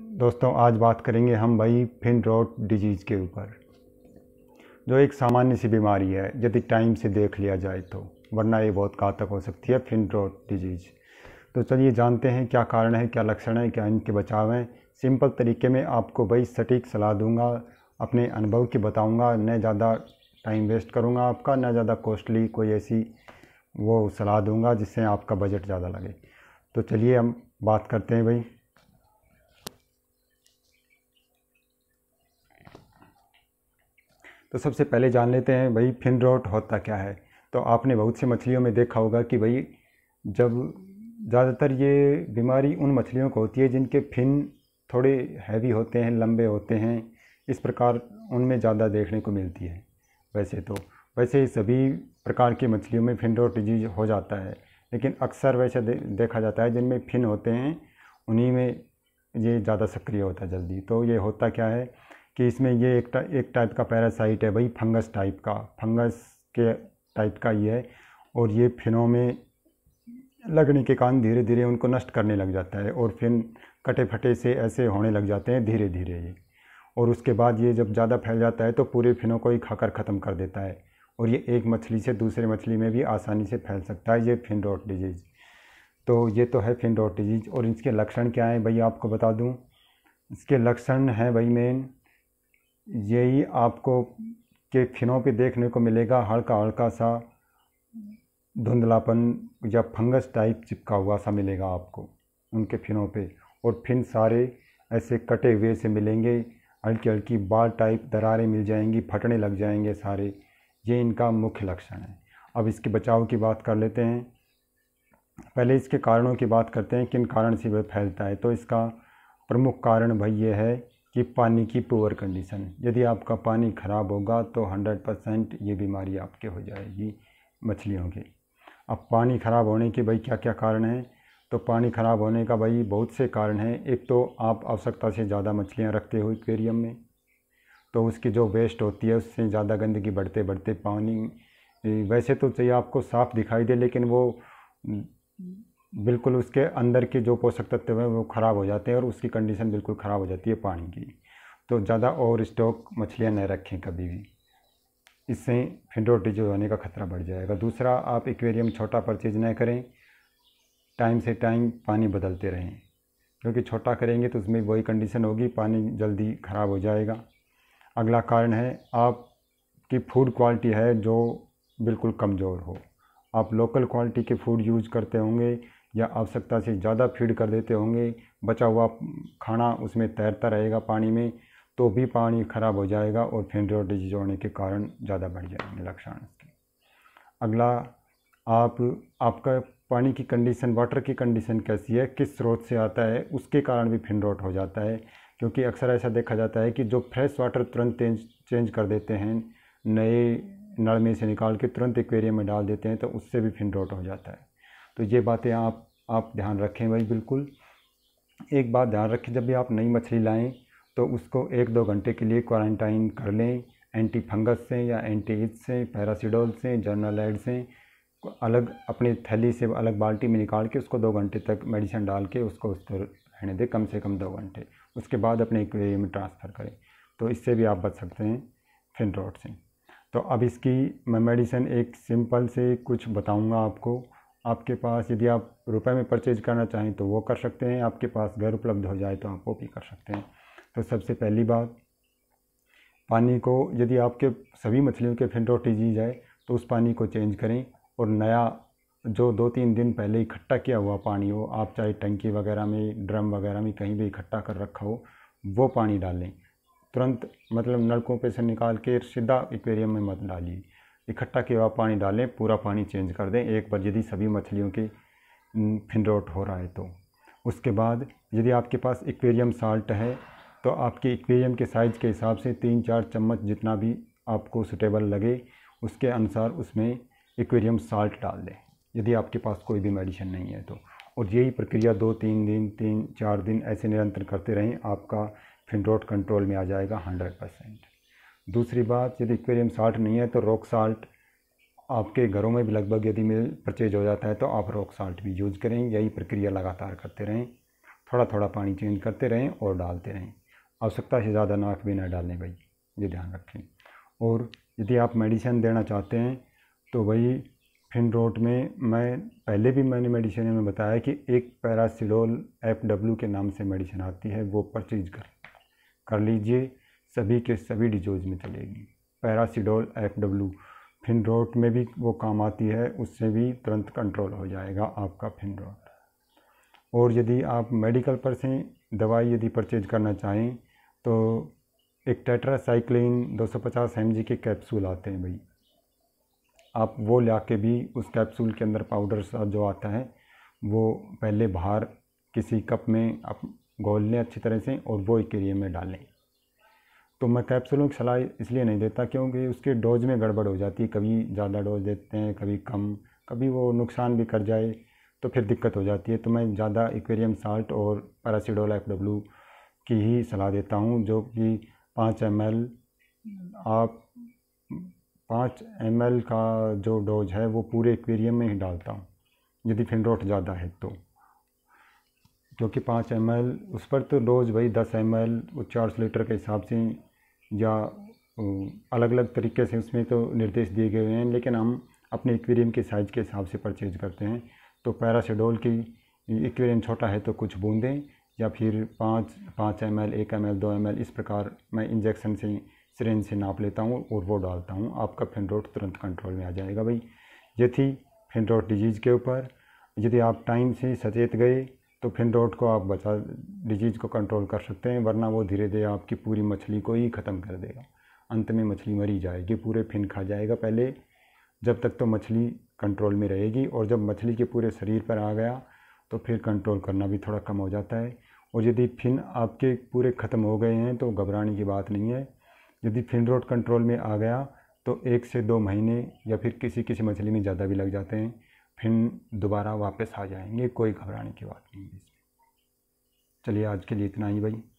दोस्तों आज बात करेंगे हम भाई फिन रोट डिजीज़ के ऊपर जो एक सामान्य सी बीमारी है यदि टाइम से देख लिया जाए तो वरना ये बहुत घातक हो सकती है फिन रोट डिजीज़ तो चलिए जानते हैं क्या कारण है क्या लक्षण है क्या इनके बचाव हैं सिंपल तरीके में आपको भाई सटीक सलाह दूंगा अपने अनुभव की बताऊंगा न ज़्यादा टाइम वेस्ट करूंगा आपका न ज़्यादा कॉस्टली कोई ऐसी वो सलाह दूंगा जिससे आपका बजट ज़्यादा लगे तो चलिए हम बात करते हैं भाई तो सबसे पहले जान लेते हैं भाई फिन रॉट होता क्या है तो आपने बहुत सी मछलियों में देखा होगा कि भाई जब ज़्यादातर ये बीमारी उन मछलियों को होती है जिनके फिन थोड़े हैवी होते हैं लंबे होते हैं इस प्रकार उनमें ज़्यादा देखने को मिलती है वैसे तो वैसे सभी प्रकार की मछलियों में फिन रॉट डिजीज हो जाता है लेकिन अक्सर वैसे देखा जाता है जिनमें फिन होते हैं उन्हीं में ये ज़्यादा सक्रिय होता है जल्दी तो ये होता क्या है कि इसमें ये एक टा, एक टाइप का पैरासाइट है भाई फंगस टाइप का फंगस के टाइप का ये है और ये फिनों में लगने के कारण धीरे धीरे उनको नष्ट करने लग जाता है और फिन कटे फटे से ऐसे होने लग जाते हैं धीरे धीरे ये और उसके बाद ये जब ज़्यादा फैल जाता है तो पूरे फिनों को ही खाकर ख़त्म कर देता है और ये एक मछली से दूसरे मछली में भी आसानी से फैल सकता है ये फिन रॉट डिजीज़ तो ये तो है फिन रॉट डिजीज़ और इसके लक्षण क्या हैं भाई आपको बता दूँ इसके लक्षण हैं भाई मेन यही आपको के फिनों पे देखने को मिलेगा हल्का हल्का सा धुंधलापन या फंगस टाइप चिपका हुआ सा मिलेगा आपको उनके फिनों पे और फिन सारे ऐसे कटे हुए से मिलेंगे हल्की हल्की बाल टाइप दरारें मिल जाएंगी फटने लग जाएंगे सारे ये इनका मुख्य लक्षण है अब इसके बचाव की बात कर लेते हैं पहले इसके कारणों की बात करते हैं किन कारण से वह फैलता है तो इसका प्रमुख कारण भाई ये है कि पानी की पुअर कंडीशन यदि आपका पानी ख़राब होगा तो 100 परसेंट ये बीमारी आपके हो जाएगी मछलियों की अब पानी ख़राब होने के भाई क्या क्या कारण हैं तो पानी ख़राब होने का भाई बहुत से कारण हैं एक तो आप आवश्यकता से ज़्यादा मछलियाँ रखते हो एक्वेरियम में तो उसकी जो वेस्ट होती है उससे ज़्यादा गंदगी बढ़ते बढ़ते पानी वैसे तो चाहिए आपको साफ़ दिखाई दे लेकिन वो बिल्कुल उसके अंदर के जो पोषक तत्व हैं वो ख़राब हो जाते हैं और उसकी कंडीशन बिल्कुल ख़राब हो जाती है पानी की तो ज़्यादा ओवर स्टॉक मछलियाँ नहीं रखें कभी भी इससे फिंडोटी जो होने का खतरा बढ़ जाएगा दूसरा आप एक्वेरियम छोटा परचेज न करें टाइम से टाइम पानी बदलते रहें क्योंकि छोटा करेंगे तो उसमें वही कंडीशन होगी पानी जल्दी ख़राब हो जाएगा अगला कारण है आपकी फूड क्वालिटी है जो बिल्कुल कमज़ोर हो आप लोकल क्वालिटी के फूड यूज करते होंगे या आवश्यकता से ज़्यादा फीड कर देते होंगे बचा हुआ खाना उसमें तैरता रहेगा पानी में तो भी पानी खराब हो जाएगा और फेंड्रियो डिजीज होने के कारण ज़्यादा बढ़ जाएंगे लक्षण इसके अगला आप आपका पानी की कंडीशन वाटर की कंडीशन कैसी है किस स्रोत से आता है उसके कारण भी फिनरोट हो जाता है क्योंकि अक्सर ऐसा देखा जाता है कि जो फ्रेश वाटर तुरंत चेंज कर देते हैं नए नल में से निकाल के तुरंत एक्वेरियम में डाल देते हैं तो उससे भी फिनरोट हो जाता है तो ये बातें आप आप ध्यान रखें भाई बिल्कुल एक बात ध्यान रखें जब भी आप नई मछली लाएं तो उसको एक दो घंटे के लिए क्वारंटाइन कर लें एंटी फंगस से या एंटी इथ से पैरासीडोल से जर्नलाइड से अलग अपने थैली से अलग बाल्टी में निकाल के उसको दो घंटे तक मेडिसिन डाल के उसको उस पर रहने दें कम से कम दो घंटे उसके बाद अपने एक्वेरियम में ट्रांसफ़र करें तो इससे भी आप बच सकते हैं फिन रोड से तो अब इसकी मैं मेडिसिन एक सिंपल से कुछ बताऊंगा आपको आपके पास यदि आप रुपए में परचेज करना चाहें तो वो कर सकते हैं आपके पास घर उपलब्ध हो जाए तो आप वो भी कर सकते हैं तो सबसे पहली बात पानी को यदि आपके सभी मछलियों के रोटी दी जाए तो उस पानी को चेंज करें और नया जो दो तीन दिन पहले इकट्ठा किया हुआ पानी हो आप चाहे टंकी वगैरह में ड्रम वगैरह में कहीं भी इकट्ठा कर रखा हो वो पानी डालें तुरंत मतलब नलकों पे से निकाल के सीधा एक्वेरियम में मत डालिए इकट्ठा किया हुआ पानी डालें पूरा पानी चेंज कर दें एक बार यदि सभी मछलियों के फिनरोट हो रहा है तो उसके बाद यदि आपके पास एक्वेरियम साल्ट है तो आपके एक्वेरियम के साइज़ के हिसाब से तीन चार चम्मच जितना भी आपको सुटेबल लगे उसके अनुसार उसमें एक्वेरियम साल्ट डाल दें यदि आपके पास कोई भी मेडिसिन नहीं है तो और यही प्रक्रिया दो तीन दिन तीन चार दिन ऐसे निरंतर करते रहें आपका फिनरोट कंट्रोल में आ जाएगा हंड्रेड परसेंट दूसरी बात यदि एक्वेरियम साल्ट नहीं है तो रॉक साल्ट आपके घरों में भी लगभग यदि मिल परचेज हो जाता है तो आप रॉक साल्ट भी यूज़ करें यही प्रक्रिया लगातार करते रहें थोड़ा थोड़ा पानी चेंज करते रहें और डालते रहें आवश्यकता से ज़्यादा नाक भी ना डालें भाई ये ध्यान रखें और यदि आप मेडिसिन देना चाहते हैं तो वही फिन रोड में मैं पहले भी मैंने मेडिसिन में बताया कि एक पैरासिडोल एफ डब्ल्यू के नाम से मेडिसिन आती है वो परचेज कर कर लीजिए सभी के सभी डिजोज में चलेगी पैरासीडोल एफ डब्ल्यू फिनरोट में भी वो काम आती है उससे भी तुरंत कंट्रोल हो जाएगा आपका फिनरोट और यदि आप मेडिकल पर से दवाई यदि परचेज करना चाहें तो एक टेट्रासाइक्लिन 250 सौ के कैप्सूल आते हैं भाई आप वो ला के भी उस कैप्सूल के अंदर पाउडर सा जो आता है वो पहले बाहर किसी कप में आप घोल लें अच्छी तरह से और वो एक एरिए में डालें तो मैं कैप्सूलों की सलाह इसलिए नहीं देता क्योंकि उसके डोज में गड़बड़ हो जाती है कभी ज़्यादा डोज देते हैं कभी कम कभी वो नुकसान भी कर जाए तो फिर दिक्कत हो जाती है तो मैं ज़्यादा इक्वेरियम साल्ट और पैरासीडोल एफ डब्ल्यू की ही सलाह देता हूँ जो कि पाँच एम एल आप पाँच एम एल का जो डोज है वो पूरे एक्वेरियम में ही डालता हूँ यदि फिनरोट ज़्यादा है तो क्योंकि पाँच एम एल उस पर तो डोज भाई दस एम एल वो चार सौ लीटर के हिसाब से या अलग अलग तरीके से उसमें तो निर्देश दिए गए हैं लेकिन हम अपने इक्वेरियम के साइज़ के हिसाब से परचेज करते हैं तो पैरासीडोल की इक्वेरियम छोटा है तो कुछ बूंदें या फिर पाँच पाँच एम एल एक एम एल दो एम एल इस प्रकार मैं इंजेक्शन से सिरेंज से नाप लेता हूँ और वो डालता हूँ आपका फेनरोट तुरंत कंट्रोल में आ जाएगा भाई ये थी फेनरोट डिजीज़ के ऊपर यदि आप टाइम से सचेत गए तो रोड को आप बचा डिजीज़ को कंट्रोल कर सकते हैं वरना वो धीरे धीरे आपकी पूरी मछली को ही ख़त्म कर देगा अंत में मछली मरी जाएगी पूरे फिन खा जाएगा पहले जब तक तो मछली कंट्रोल में रहेगी और जब मछली के पूरे शरीर पर आ गया तो फिर कंट्रोल करना भी थोड़ा कम हो जाता है और यदि फिन आपके पूरे ख़त्म हो गए हैं तो घबराने की बात नहीं है यदि फिन रोड कंट्रोल में आ गया तो एक से दो महीने या फिर किसी किसी मछली में ज़्यादा भी लग जाते हैं फिर दोबारा वापस आ जाएंगे कोई घबराने की बात नहीं है इसमें चलिए आज के लिए इतना ही भाई